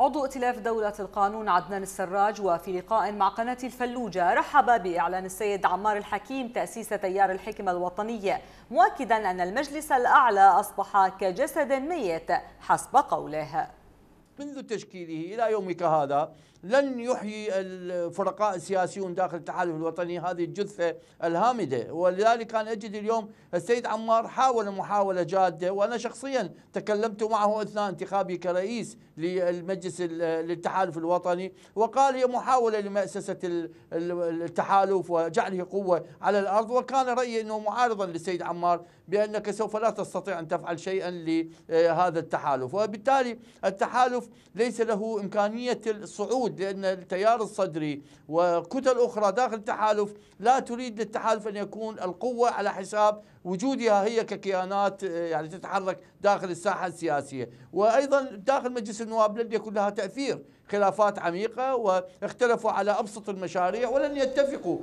عضو ائتلاف دولة القانون عدنان السراج وفي لقاء مع قناة الفلوجة رحب بإعلان السيد عمار الحكيم تأسيس تيار الحكمة الوطنية مؤكدا أن المجلس الأعلى أصبح كجسد ميت حسب قوله منذ تشكيله إلى يومك هذا لن يحيي الفرقاء السياسيون داخل التحالف الوطني هذه الجثة الهامدة ولذلك أنا أجد اليوم السيد عمار حاول محاولة جادة وأنا شخصيا تكلمت معه أثناء انتخابي كرئيس للمجلس للتحالف الوطني وقال هي محاولة لمؤسسة التحالف وجعله قوة على الأرض وكان رأيي أنه معارضا للسيد عمار بأنك سوف لا تستطيع أن تفعل شيئا لهذا التحالف وبالتالي التحالف ليس له إمكانية الصعود لابد لأن التيار الصدري وكتل أخرى داخل التحالف لا تريد للتحالف أن يكون القوة على حساب وجودها هي ككيانات آه، يعني تتحرك داخل الساحة السياسية وأيضا داخل مجلس النواب لن يكون لها تأثير خلافات عميقة واختلفوا على أبسط المشاريع ولن يتفقوا